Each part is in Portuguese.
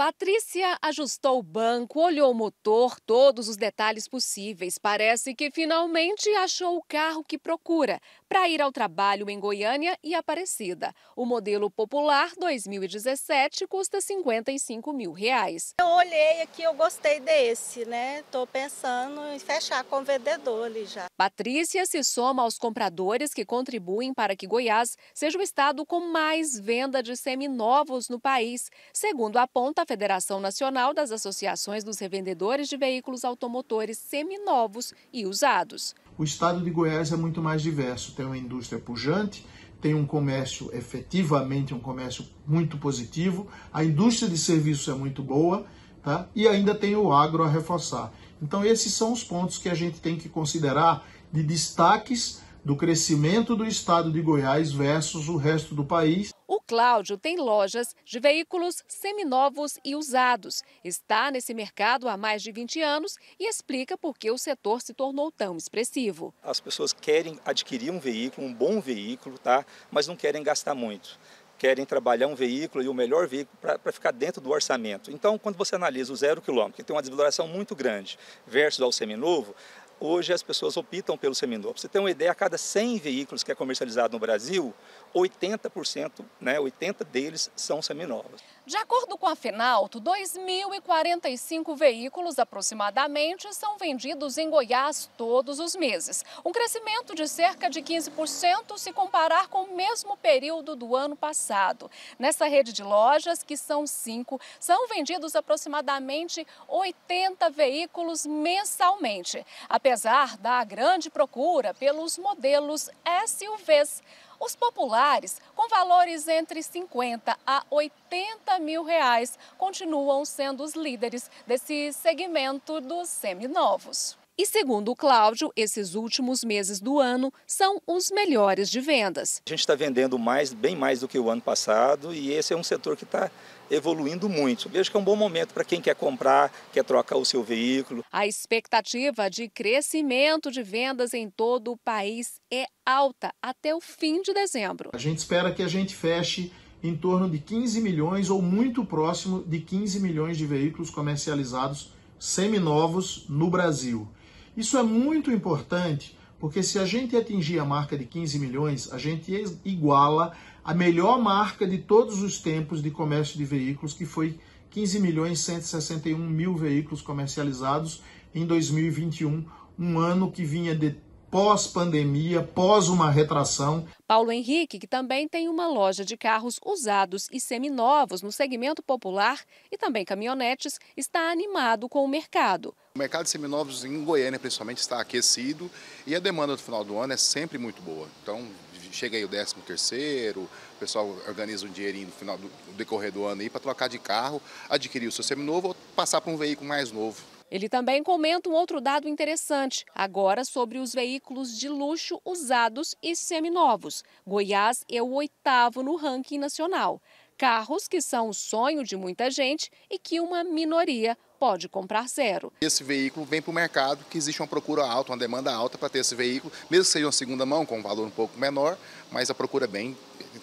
Patrícia ajustou o banco, olhou o motor, todos os detalhes possíveis. Parece que finalmente achou o carro que procura para ir ao trabalho em Goiânia e Aparecida. O modelo popular 2017 custa 55 mil reais. Eu olhei aqui, eu gostei desse, né? Estou pensando em fechar com o vendedor ali já. Patrícia se soma aos compradores que contribuem para que Goiás seja o estado com mais venda de seminovos no país, segundo aponta Federação Nacional das Associações dos Revendedores de Veículos Automotores Seminovos e Usados. O estado de Goiás é muito mais diverso, tem uma indústria pujante, tem um comércio efetivamente um comércio muito positivo, a indústria de serviços é muito boa, tá? E ainda tem o agro a reforçar. Então esses são os pontos que a gente tem que considerar de destaques do crescimento do estado de Goiás versus o resto do país. O Cláudio tem lojas de veículos seminovos e usados. Está nesse mercado há mais de 20 anos e explica por que o setor se tornou tão expressivo. As pessoas querem adquirir um veículo, um bom veículo, tá? mas não querem gastar muito querem trabalhar um veículo e o melhor veículo para ficar dentro do orçamento. Então, quando você analisa o zero quilômetro, que tem uma desvaloração muito grande, versus ao seminovo, hoje as pessoas optam pelo seminovo. você tem uma ideia, a cada 100 veículos que é comercializado no Brasil, 80%, né, 80 deles são seminovos. De acordo com a Fenalto, 2.045 veículos aproximadamente são vendidos em Goiás todos os meses. Um crescimento de cerca de 15% se comparar com o mesmo período do ano passado. Nessa rede de lojas, que são cinco, são vendidos aproximadamente 80 veículos mensalmente. A Apesar da grande procura pelos modelos SUVs, os populares, com valores entre 50 a 80 mil reais, continuam sendo os líderes desse segmento dos seminovos. E segundo o Cláudio, esses últimos meses do ano são os melhores de vendas. A gente está vendendo mais, bem mais do que o ano passado e esse é um setor que está evoluindo muito. Vejo que é um bom momento para quem quer comprar, quer trocar o seu veículo. A expectativa de crescimento de vendas em todo o país é alta até o fim de dezembro. A gente espera que a gente feche em torno de 15 milhões ou muito próximo de 15 milhões de veículos comercializados seminovos no Brasil. Isso é muito importante, porque se a gente atingir a marca de 15 milhões, a gente iguala a melhor marca de todos os tempos de comércio de veículos, que foi 15 milhões 161 mil veículos comercializados em 2021, um ano que vinha de pós-pandemia, pós uma retração. Paulo Henrique, que também tem uma loja de carros usados e seminovos no segmento popular e também caminhonetes, está animado com o mercado. O mercado de seminovos em Goiânia, principalmente, está aquecido e a demanda do final do ano é sempre muito boa. Então, chega aí o 13 terceiro, o pessoal organiza um dinheirinho no final do decorrer do ano aí para trocar de carro, adquirir o seu seminovo ou passar para um veículo mais novo. Ele também comenta um outro dado interessante, agora sobre os veículos de luxo usados e seminovos. Goiás é o oitavo no ranking nacional. Carros que são o sonho de muita gente e que uma minoria pode comprar zero. Esse veículo vem para o mercado, que existe uma procura alta, uma demanda alta para ter esse veículo, mesmo que seja uma segunda mão, com um valor um pouco menor, mas a procura é bem,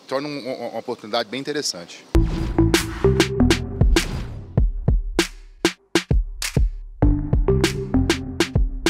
torna uma oportunidade bem interessante.